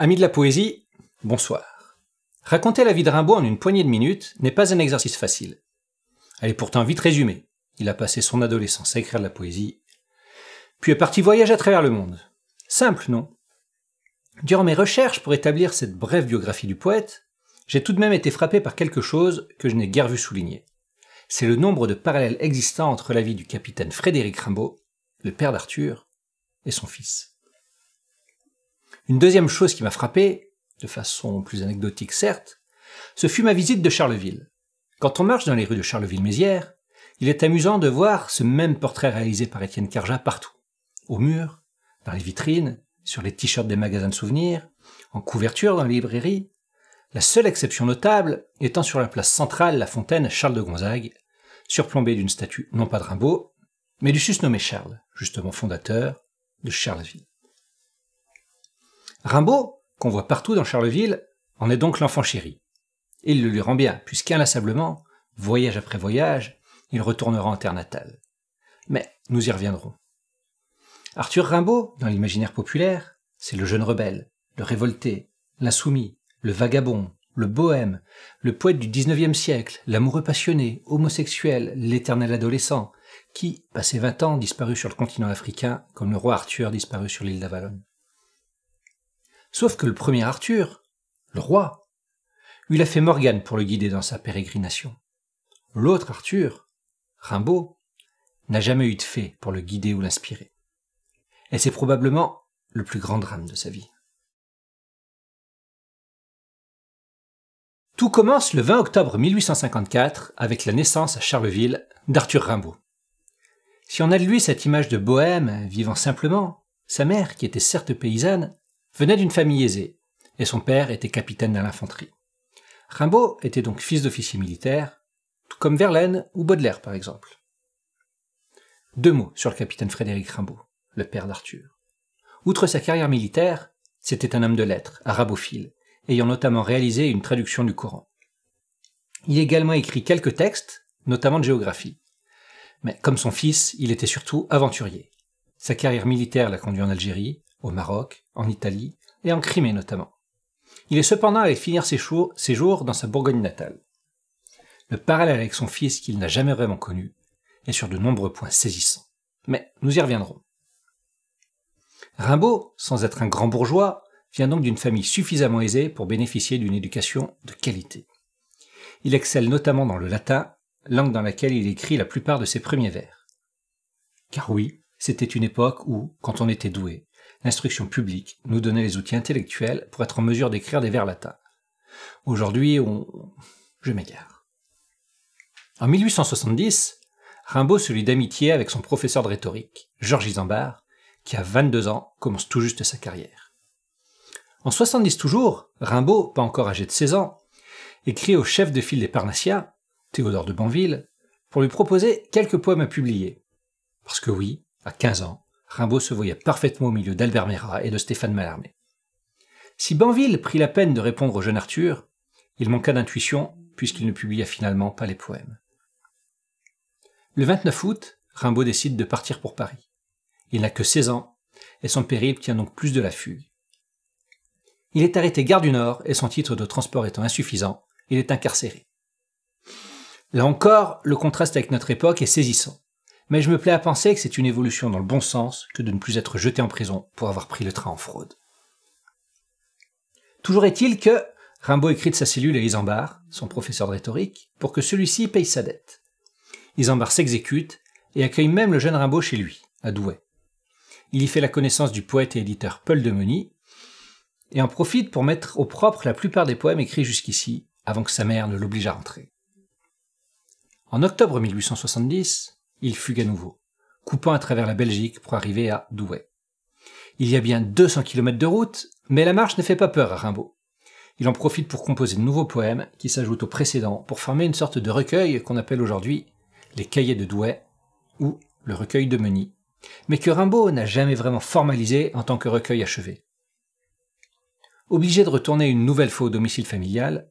Amis de la poésie, bonsoir. Raconter la vie de Rimbaud en une poignée de minutes n'est pas un exercice facile. Elle est pourtant vite résumée. Il a passé son adolescence à écrire de la poésie, puis est parti voyager à travers le monde. Simple, non Durant mes recherches pour établir cette brève biographie du poète, j'ai tout de même été frappé par quelque chose que je n'ai guère vu souligner. C'est le nombre de parallèles existants entre la vie du capitaine Frédéric Rimbaud, le père d'Arthur, et son fils. Une deuxième chose qui m'a frappé, de façon plus anecdotique certes, ce fut ma visite de Charleville. Quand on marche dans les rues de Charleville-Mézières, il est amusant de voir ce même portrait réalisé par Étienne Carja partout. Au mur, dans les vitrines, sur les t-shirts des magasins de souvenirs, en couverture dans les librairies. La seule exception notable étant sur la place centrale la fontaine Charles de Gonzague, surplombée d'une statue non pas de Rimbaud, mais du susnommé Charles, justement fondateur de Charleville. Rimbaud, qu'on voit partout dans Charleville, en est donc l'enfant chéri. Et il le lui rend bien, puisqu'inlassablement, voyage après voyage, il retournera en terre natale. Mais nous y reviendrons. Arthur Rimbaud, dans l'imaginaire populaire, c'est le jeune rebelle, le révolté, l'insoumis, le vagabond, le bohème, le poète du XIXe siècle, l'amoureux passionné, homosexuel, l'éternel adolescent, qui, passé vingt ans, disparut sur le continent africain comme le roi Arthur disparut sur l'île d'Avalon. Sauf que le premier Arthur, le roi, lui a fait Morgane pour le guider dans sa pérégrination. L'autre Arthur, Rimbaud, n'a jamais eu de fée pour le guider ou l'inspirer. Et c'est probablement le plus grand drame de sa vie. Tout commence le 20 octobre 1854 avec la naissance à Charleville d'Arthur Rimbaud. Si on a de lui cette image de bohème vivant simplement, sa mère, qui était certes paysanne, venait d'une famille aisée, et son père était capitaine de l'infanterie. Rimbaud était donc fils d'officier militaire, tout comme Verlaine ou Baudelaire par exemple. Deux mots sur le capitaine Frédéric Rimbaud, le père d'Arthur. Outre sa carrière militaire, c'était un homme de lettres, arabophile, ayant notamment réalisé une traduction du Coran. Il a également écrit quelques textes, notamment de géographie. Mais comme son fils, il était surtout aventurier. Sa carrière militaire l'a conduit en Algérie, au Maroc, en Italie et en Crimée notamment. Il est cependant allé finir ses, jours dans sa Bourgogne natale. Le parallèle avec son fils qu'il n'a jamais vraiment connu est sur de nombreux points saisissant. Mais nous y reviendrons. Rimbaud, sans être un grand bourgeois, vient donc d'une famille suffisamment aisée pour bénéficier d'une éducation de qualité. Il excelle notamment dans le latin, langue dans laquelle il écrit la plupart de ses premiers vers. Car oui, c'était une époque où, quand on était doué, l'instruction publique nous donnait les outils intellectuels pour être en mesure d'écrire des vers latins. Aujourd'hui, on... je m'égare. En 1870, Rimbaud se lie d'amitié avec son professeur de rhétorique, Georges Isambard, qui à 22 ans commence tout juste sa carrière. En 70 toujours, Rimbaud, pas encore âgé de 16 ans, écrit au chef de file des Parnassiens, Théodore de Banville, pour lui proposer quelques poèmes à publier. Parce que oui, à 15 ans, Rimbaud se voyait parfaitement au milieu d'Albert et de Stéphane Mallarmé. Si Banville prit la peine de répondre au jeune Arthur, il manqua d'intuition puisqu'il ne publia finalement pas les poèmes. Le 29 août, Rimbaud décide de partir pour Paris. Il n'a que 16 ans et son périple tient donc plus de la fugue. Il est arrêté gare du Nord et son titre de transport étant insuffisant, il est incarcéré. Là encore, le contraste avec notre époque est saisissant mais je me plais à penser que c'est une évolution dans le bon sens que de ne plus être jeté en prison pour avoir pris le train en fraude. Toujours est-il que Rimbaud écrit de sa cellule à Isambard, son professeur de rhétorique, pour que celui-ci paye sa dette. Isambard s'exécute et accueille même le jeune Rimbaud chez lui, à Douai. Il y fait la connaissance du poète et éditeur Paul de et en profite pour mettre au propre la plupart des poèmes écrits jusqu'ici, avant que sa mère ne l'oblige à rentrer. En octobre 1870, il fugue à nouveau, coupant à travers la Belgique pour arriver à Douai. Il y a bien 200 km de route, mais la marche ne fait pas peur à Rimbaud. Il en profite pour composer de nouveaux poèmes qui s'ajoutent aux précédents pour former une sorte de recueil qu'on appelle aujourd'hui les Cahiers de Douai ou le recueil de Meunier, mais que Rimbaud n'a jamais vraiment formalisé en tant que recueil achevé. Obligé de retourner une nouvelle fois au domicile familial,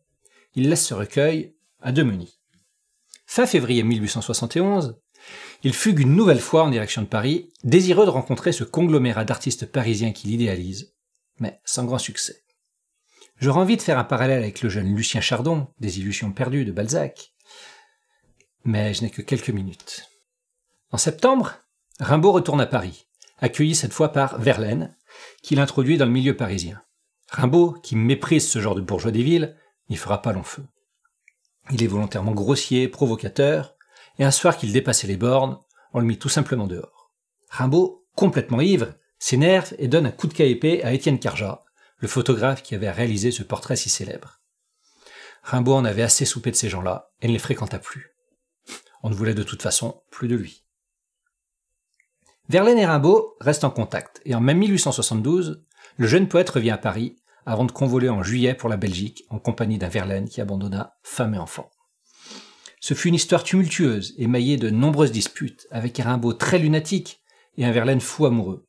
il laisse ce recueil à de Fin février 1871, il fugue une nouvelle fois en direction de Paris, désireux de rencontrer ce conglomérat d'artistes parisiens qu'il idéalise, mais sans grand succès. J'aurais envie de faire un parallèle avec le jeune Lucien Chardon, des Illusions perdues de Balzac, mais je n'ai que quelques minutes. En septembre, Rimbaud retourne à Paris, accueilli cette fois par Verlaine, qui l'introduit dans le milieu parisien. Rimbaud, qui méprise ce genre de bourgeois des villes, n'y fera pas long feu. Il est volontairement grossier, provocateur, et un soir qu'il dépassait les bornes, on le mit tout simplement dehors. Rimbaud, complètement ivre, s'énerve et donne un coup de caépé à Étienne Carja, le photographe qui avait réalisé ce portrait si célèbre. Rimbaud en avait assez soupé de ces gens-là et ne les fréquenta plus. On ne voulait de toute façon plus de lui. Verlaine et Rimbaud restent en contact et en mai 1872, le jeune poète revient à Paris avant de convoler en juillet pour la Belgique en compagnie d'un Verlaine qui abandonna femme et enfant. Ce fut une histoire tumultueuse, émaillée de nombreuses disputes, avec Rimbaud très lunatique et un Verlaine fou amoureux.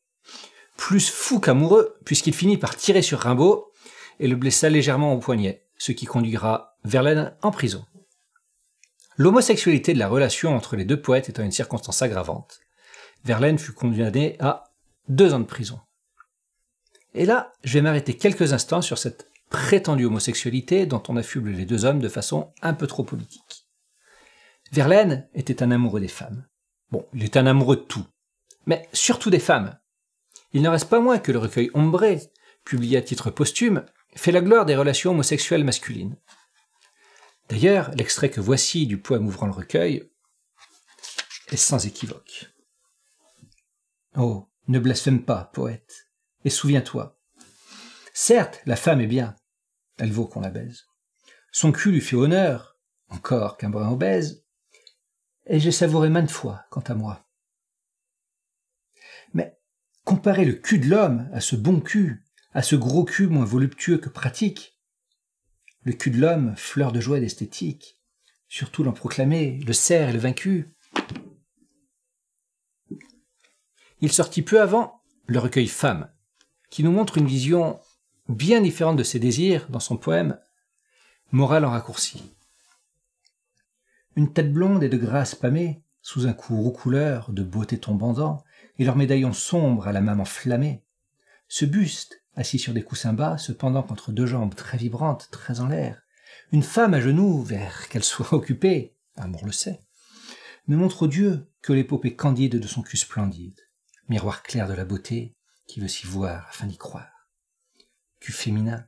Plus fou qu'amoureux, puisqu'il finit par tirer sur Rimbaud et le blessa légèrement au poignet, ce qui conduira Verlaine en prison. L'homosexualité de la relation entre les deux poètes étant une circonstance aggravante, Verlaine fut condamné à deux ans de prison. Et là, je vais m'arrêter quelques instants sur cette prétendue homosexualité dont on affuble les deux hommes de façon un peu trop politique. Verlaine était un amoureux des femmes. Bon, il est un amoureux de tout, mais surtout des femmes. Il n'en reste pas moins que le recueil Ombré, publié à titre posthume, fait la gloire des relations homosexuelles masculines. D'ailleurs, l'extrait que voici du poème ouvrant le recueil est sans équivoque. Oh, ne blasphème pas, poète, et souviens-toi. Certes, la femme est bien, elle vaut qu'on la baise. Son cul lui fait honneur, encore qu'un brin obèse, et j'ai savouré maintes fois, quant à moi. Mais comparer le cul de l'homme à ce bon cul, à ce gros cul moins voluptueux que pratique, le cul de l'homme, fleur de joie d'esthétique, surtout l'en proclamer, le cerf et le vaincu. Il sortit peu avant le recueil Femme, qui nous montre une vision bien différente de ses désirs dans son poème Moral en raccourci. Une tête blonde et de grâce pâmée, sous un cou couleur de beauté tombant, et leurs médaillons sombres à la main enflammée. Ce buste, assis sur des coussins bas, cependant qu'entre deux jambes très vibrantes, très en l'air, une femme à genoux, vers qu'elle soit occupée, amour le sait, ne montre au Dieu que l'épopée candide de son cul splendide, miroir clair de la beauté, qui veut s'y voir afin d'y croire. Cul féminin,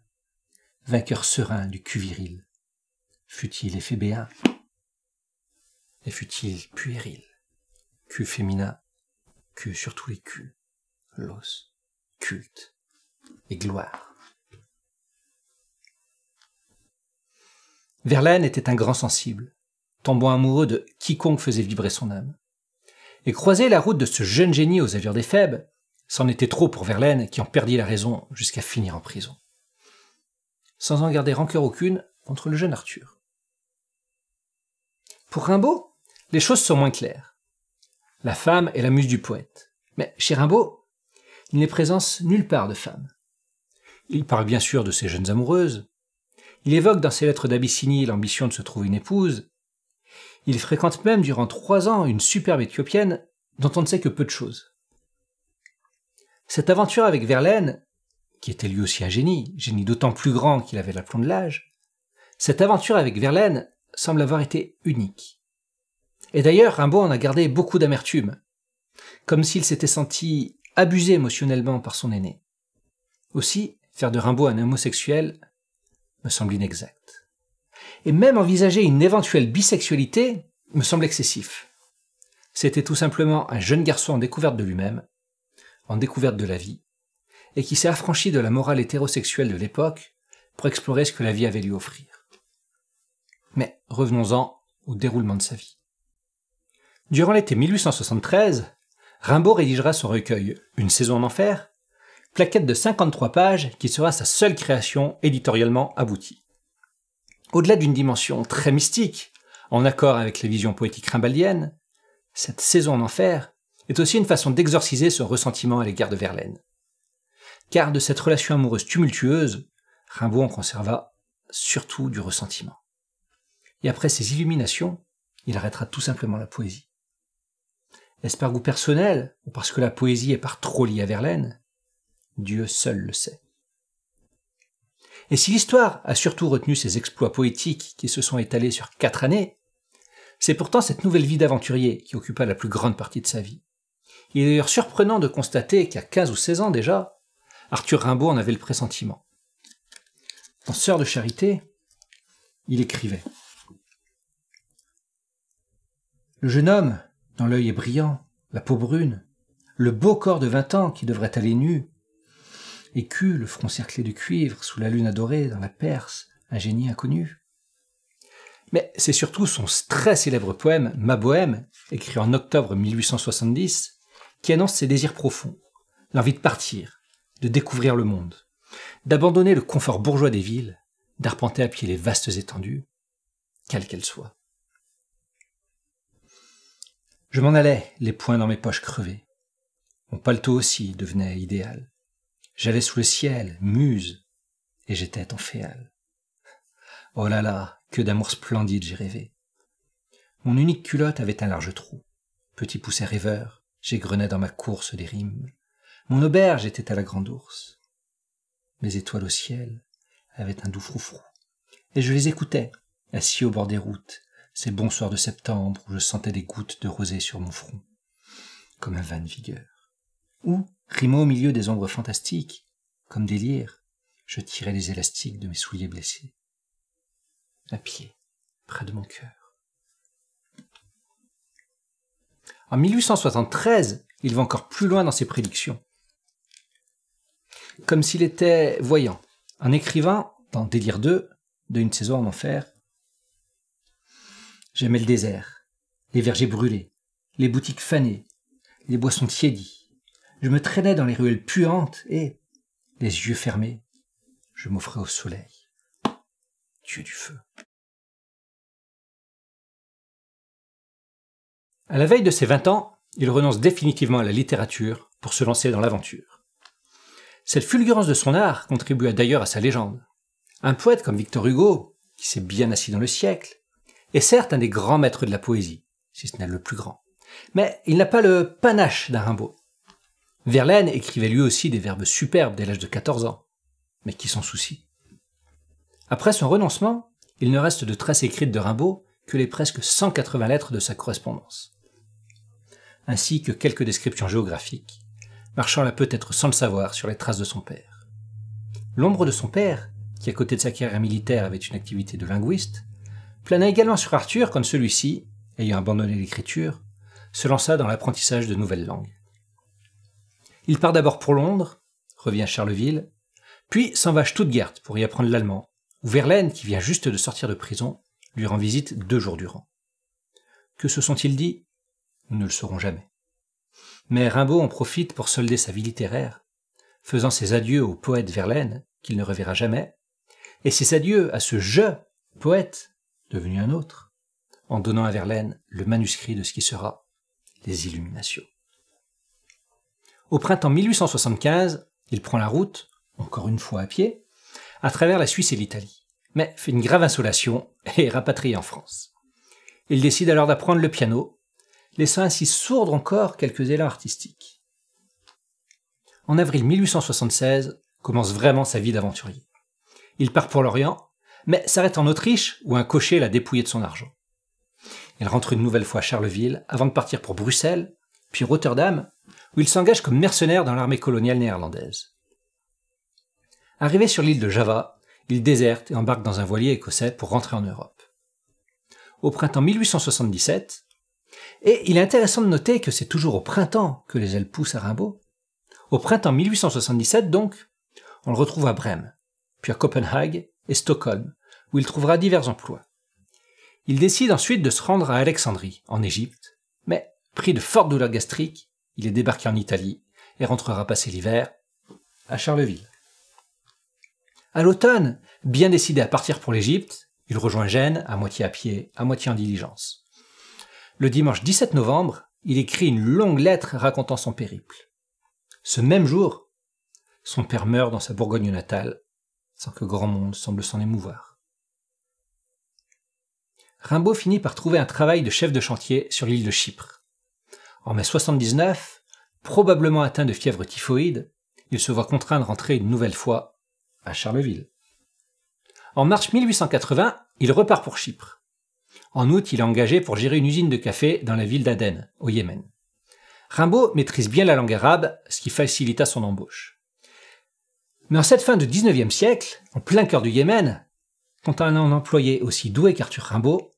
vainqueur serein du cul viril, fut-il éphébéen? et fut-il puéril. que féminin, que surtout les culs, l'os, culte et gloire. Verlaine était un grand sensible, tombant amoureux de quiconque faisait vibrer son âme. Et croiser la route de ce jeune génie aux allures des faibles, c'en était trop pour Verlaine qui en perdit la raison jusqu'à finir en prison. Sans en garder rancœur aucune contre le jeune Arthur. Pour Rimbaud, les choses sont moins claires. La femme est la muse du poète. Mais chez Rimbaud, il n'est présence nulle part de femme. Il parle bien sûr de ses jeunes amoureuses. Il évoque dans ses lettres d'Abyssinie l'ambition de se trouver une épouse. Il fréquente même durant trois ans une superbe éthiopienne dont on ne sait que peu de choses. Cette aventure avec Verlaine, qui était lui aussi un génie, génie d'autant plus grand qu'il avait l'aplomb de l'âge, cette aventure avec Verlaine semble avoir été unique. Et d'ailleurs, Rimbaud en a gardé beaucoup d'amertume, comme s'il s'était senti abusé émotionnellement par son aîné. Aussi, faire de Rimbaud un homosexuel me semble inexact. Et même envisager une éventuelle bisexualité me semble excessif. C'était tout simplement un jeune garçon en découverte de lui-même, en découverte de la vie, et qui s'est affranchi de la morale hétérosexuelle de l'époque pour explorer ce que la vie avait lui offrir. Mais revenons-en au déroulement de sa vie. Durant l'été 1873, Rimbaud rédigera son recueil Une saison en enfer, plaquette de 53 pages qui sera sa seule création éditorialement aboutie. Au-delà d'une dimension très mystique, en accord avec les visions poétiques rimbaldiennes, cette saison en enfer est aussi une façon d'exorciser son ressentiment à l'égard de Verlaine. Car de cette relation amoureuse tumultueuse, Rimbaud en conserva surtout du ressentiment. Et après ces illuminations, il arrêtera tout simplement la poésie. Est-ce par goût personnel ou parce que la poésie est par trop liée à Verlaine Dieu seul le sait. Et si l'histoire a surtout retenu ses exploits poétiques qui se sont étalés sur quatre années, c'est pourtant cette nouvelle vie d'aventurier qui occupa la plus grande partie de sa vie. Il est d'ailleurs surprenant de constater qu'à 15 ou 16 ans déjà, Arthur Rimbaud en avait le pressentiment. En Sœur de charité, il écrivait. Le jeune homme, dont l'œil est brillant, la peau brune, le beau corps de vingt ans qui devrait aller nu, écu, le front cerclé de cuivre, sous la lune adorée, dans la Perse, un génie inconnu. Mais c'est surtout son très célèbre poème Ma Bohème, écrit en octobre 1870, qui annonce ses désirs profonds, l'envie de partir, de découvrir le monde, d'abandonner le confort bourgeois des villes, d'arpenter à pied les vastes étendues, quelles qu'elles soient. Je m'en allais, les poings dans mes poches crevées. Mon paletot aussi devenait idéal. J'allais sous le ciel, muse, et j'étais en féal. Oh là là, que d'amour splendide j'ai rêvé. Mon unique culotte avait un large trou. Petit pousset rêveur, j'égrenais dans ma course des rimes. Mon auberge était à la grande ours. Mes étoiles au ciel avaient un doux froufrou, et je les écoutais, assis au bord des routes, ces bons soirs de septembre où je sentais des gouttes de rosée sur mon front, comme un vin de vigueur. Ou, rimant au milieu des ombres fantastiques, comme délire, je tirais les élastiques de mes souliers blessés. À pied, près de mon cœur. En 1873, il va encore plus loin dans ses prédictions. Comme s'il était voyant, un écrivain, dans Délire 2, de Une saison en enfer, J'aimais le désert, les vergers brûlés, les boutiques fanées, les boissons tiédies. Je me traînais dans les ruelles puantes et, les yeux fermés, je m'offrais au soleil. Dieu du feu. À la veille de ses vingt ans, il renonce définitivement à la littérature pour se lancer dans l'aventure. Cette fulgurance de son art contribua d'ailleurs à sa légende. Un poète comme Victor Hugo, qui s'est bien assis dans le siècle, est certes un des grands maîtres de la poésie, si ce n'est le plus grand. Mais il n'a pas le panache d'un Rimbaud. Verlaine écrivait lui aussi des verbes superbes dès l'âge de 14 ans. Mais qui sont soucis. Après son renoncement, il ne reste de traces écrites de Rimbaud que les presque 180 lettres de sa correspondance. Ainsi que quelques descriptions géographiques, marchant là peut-être sans le savoir sur les traces de son père. L'ombre de son père, qui à côté de sa carrière militaire avait une activité de linguiste, plana également sur Arthur quand celui-ci, ayant abandonné l'écriture, se lança dans l'apprentissage de nouvelles langues. Il part d'abord pour Londres, revient à Charleville, puis s'en va à Stuttgart pour y apprendre l'allemand, où Verlaine, qui vient juste de sortir de prison, lui rend visite deux jours durant. Que se sont-ils dit Nous ne le saurons jamais. Mais Rimbaud en profite pour solder sa vie littéraire, faisant ses adieux au poète Verlaine, qu'il ne reverra jamais, et ses adieux à ce je, poète, devenu un autre, en donnant à Verlaine le manuscrit de ce qui sera les Illuminations. Au printemps 1875, il prend la route, encore une fois à pied, à travers la Suisse et l'Italie, mais fait une grave insolation et est rapatrié en France. Il décide alors d'apprendre le piano, laissant ainsi sourdre encore quelques élans artistiques. En avril 1876 commence vraiment sa vie d'aventurier. Il part pour l'Orient, mais s'arrête en Autriche où un cocher l'a dépouillé de son argent. Elle rentre une nouvelle fois à Charleville avant de partir pour Bruxelles, puis Rotterdam, où il s'engage comme mercenaire dans l'armée coloniale néerlandaise. Arrivé sur l'île de Java, il déserte et embarque dans un voilier écossais pour rentrer en Europe. Au printemps 1877, et il est intéressant de noter que c'est toujours au printemps que les ailes poussent à Rimbaud. Au printemps 1877 donc, on le retrouve à Brême, puis à Copenhague, et Stockholm, où il trouvera divers emplois. Il décide ensuite de se rendre à Alexandrie, en Égypte, mais, pris de fortes douleurs gastriques, il est débarqué en Italie et rentrera passer l'hiver à Charleville. À l'automne, bien décidé à partir pour l'Égypte, il rejoint Gênes, à moitié à pied, à moitié en diligence. Le dimanche 17 novembre, il écrit une longue lettre racontant son périple. Ce même jour, son père meurt dans sa Bourgogne natale, sans que grand monde semble s'en émouvoir. Rimbaud finit par trouver un travail de chef de chantier sur l'île de Chypre. En mai 79, probablement atteint de fièvre typhoïde, il se voit contraint de rentrer une nouvelle fois à Charleville. En mars 1880, il repart pour Chypre. En août, il est engagé pour gérer une usine de café dans la ville d'Aden, au Yémen. Rimbaud maîtrise bien la langue arabe, ce qui facilita son embauche. Mais en cette fin du 19e siècle, en plein cœur du Yémen, quand on a un employé aussi doué qu'Arthur Rimbaud,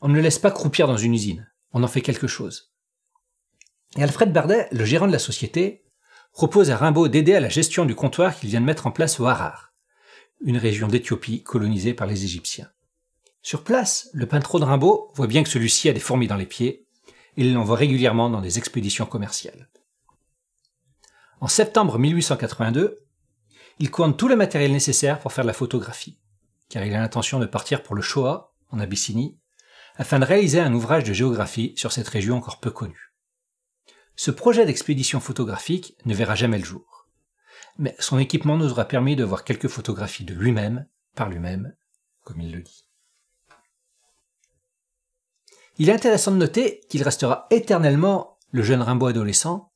on ne le laisse pas croupir dans une usine, on en fait quelque chose. Et Alfred Bardet, le gérant de la société, propose à Rimbaud d'aider à la gestion du comptoir qu'il vient de mettre en place au Harar, une région d'Éthiopie colonisée par les Égyptiens. Sur place, le peintre de Rimbaud voit bien que celui-ci a des fourmis dans les pieds et il l'envoie régulièrement dans des expéditions commerciales. En septembre 1882, il commande tout le matériel nécessaire pour faire de la photographie, car il a l'intention de partir pour le Shoah, en Abyssinie, afin de réaliser un ouvrage de géographie sur cette région encore peu connue. Ce projet d'expédition photographique ne verra jamais le jour, mais son équipement nous aura permis de voir quelques photographies de lui-même, par lui-même, comme il le dit. Il est intéressant de noter qu'il restera éternellement le jeune Rimbaud adolescent,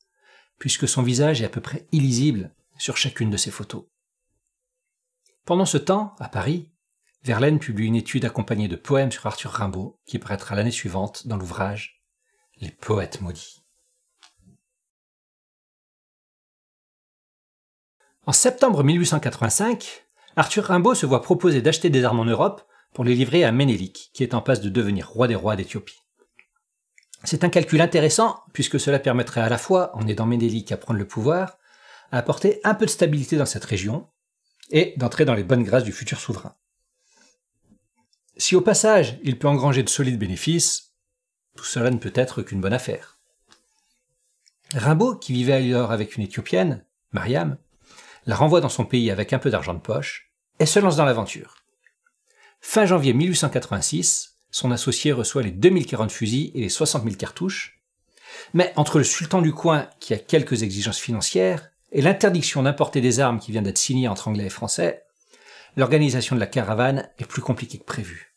puisque son visage est à peu près illisible sur chacune de ses photos. Pendant ce temps, à Paris, Verlaine publie une étude accompagnée de poèmes sur Arthur Rimbaud qui paraîtra l'année suivante dans l'ouvrage Les poètes maudits. En septembre 1885, Arthur Rimbaud se voit proposer d'acheter des armes en Europe pour les livrer à Ménélique, qui est en passe de devenir roi des rois d'Éthiopie. C'est un calcul intéressant, puisque cela permettrait à la fois, en aidant Ménélique à prendre le pouvoir, à apporter un peu de stabilité dans cette région et d'entrer dans les bonnes grâces du futur souverain. Si au passage il peut engranger de solides bénéfices, tout cela ne peut être qu'une bonne affaire. Rimbaud, qui vivait ailleurs avec une Éthiopienne, Mariam, la renvoie dans son pays avec un peu d'argent de poche et se lance dans l'aventure. Fin janvier 1886, son associé reçoit les 2040 fusils et les 60 000 cartouches, mais entre le sultan du coin, qui a quelques exigences financières, et l'interdiction d'importer des armes qui vient d'être signée entre Anglais et Français, l'organisation de la caravane est plus compliquée que prévu.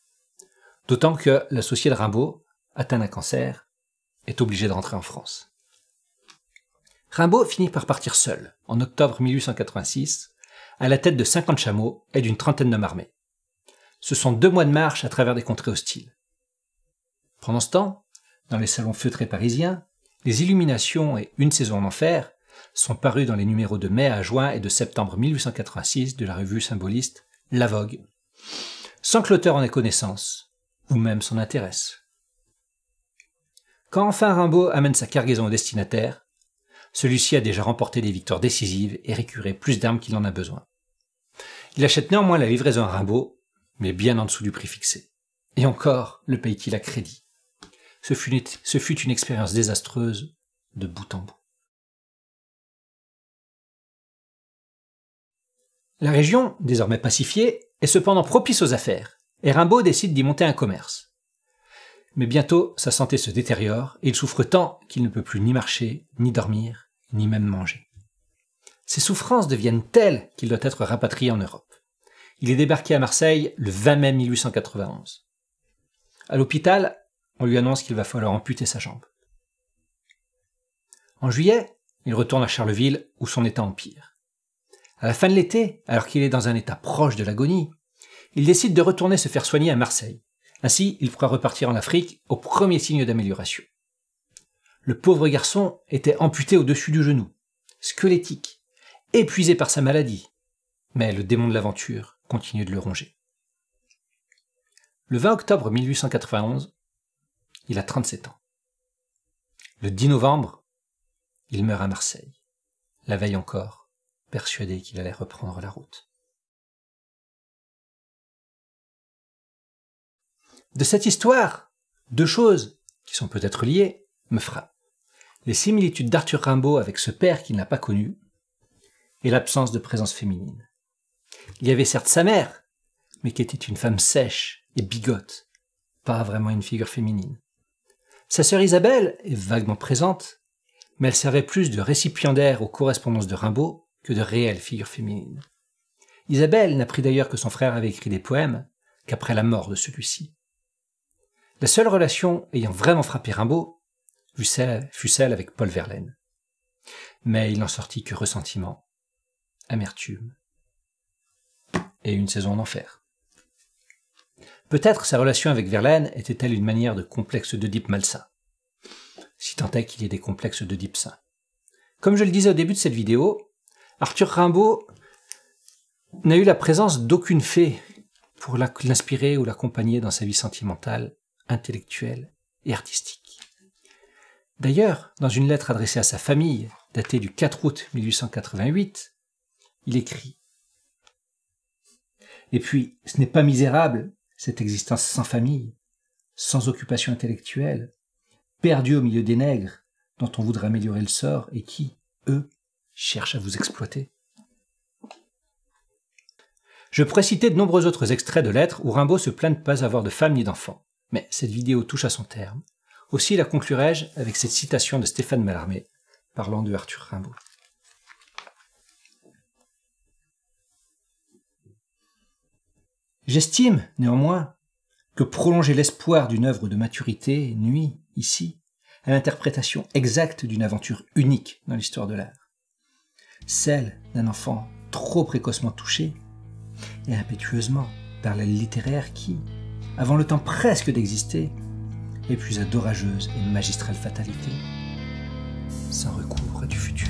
D'autant que l'associé de Rimbaud, atteint d'un cancer, est obligé de rentrer en France. Rimbaud finit par partir seul, en octobre 1886, à la tête de 50 chameaux et d'une trentaine d'hommes armés. Ce sont deux mois de marche à travers des contrées hostiles. Pendant ce temps, dans les salons feutrés parisiens, les illuminations et une saison en enfer sont parus dans les numéros de mai à juin et de septembre 1886 de la revue symboliste La Vogue, sans que l'auteur en ait connaissance, ou même s'en intéresse. Quand enfin Rimbaud amène sa cargaison au destinataire, celui-ci a déjà remporté des victoires décisives et récuré plus d'armes qu'il en a besoin. Il achète néanmoins la livraison à Rimbaud, mais bien en dessous du prix fixé. Et encore, le pays qui il crédit. ce fut une expérience désastreuse de bout en bout. La région, désormais pacifiée, est cependant propice aux affaires, et Rimbaud décide d'y monter un commerce. Mais bientôt, sa santé se détériore, et il souffre tant qu'il ne peut plus ni marcher, ni dormir, ni même manger. Ses souffrances deviennent telles qu'il doit être rapatrié en Europe. Il est débarqué à Marseille le 20 mai 1891. À l'hôpital, on lui annonce qu'il va falloir amputer sa jambe. En juillet, il retourne à Charleville où son état empire. À la fin de l'été, alors qu'il est dans un état proche de l'agonie, il décide de retourner se faire soigner à Marseille. Ainsi, il pourra repartir en Afrique au premier signe d'amélioration. Le pauvre garçon était amputé au-dessus du genou, squelettique, épuisé par sa maladie. Mais le démon de l'aventure continue de le ronger. Le 20 octobre 1891, il a 37 ans. Le 10 novembre, il meurt à Marseille, la veille encore persuadé qu'il allait reprendre la route. De cette histoire, deux choses, qui sont peut-être liées, me frappent. Les similitudes d'Arthur Rimbaud avec ce père qu'il n'a pas connu, et l'absence de présence féminine. Il y avait certes sa mère, mais qui était une femme sèche et bigote, pas vraiment une figure féminine. Sa sœur Isabelle est vaguement présente, mais elle servait plus de récipiendaire aux correspondances de Rimbaud que de réelles figures féminines. Isabelle n'apprit d'ailleurs que son frère avait écrit des poèmes qu'après la mort de celui-ci. La seule relation ayant vraiment frappé Rimbaud fut celle, fut celle avec Paul Verlaine. Mais il n'en sortit que ressentiment, amertume et une saison en enfer. Peut-être sa relation avec Verlaine était-elle une manière de complexe d'Oedipe malsain, si tant est qu'il y ait des complexes d'Oedipe sain. Comme je le disais au début de cette vidéo, Arthur Rimbaud n'a eu la présence d'aucune fée pour l'inspirer ou l'accompagner dans sa vie sentimentale, intellectuelle et artistique. D'ailleurs, dans une lettre adressée à sa famille, datée du 4 août 1888, il écrit Et puis, ce n'est pas misérable, cette existence sans famille, sans occupation intellectuelle, perdue au milieu des nègres, dont on voudrait améliorer le sort, et qui, eux, cherche à vous exploiter. Je pourrais citer de nombreux autres extraits de lettres où Rimbaud se plaint de ne pas avoir de femme ni d'enfant, mais cette vidéo touche à son terme. Aussi la conclurai-je avec cette citation de Stéphane Mallarmé, parlant de Arthur Rimbaud. J'estime, néanmoins, que prolonger l'espoir d'une œuvre de maturité nuit, ici, à l'interprétation exacte d'une aventure unique dans l'histoire de l'art celle d'un enfant trop précocement touché, et impétueusement par la littéraire qui, avant le temps presque d'exister, épuisa d'orageuses et magistrales fatalités, sans recours du futur.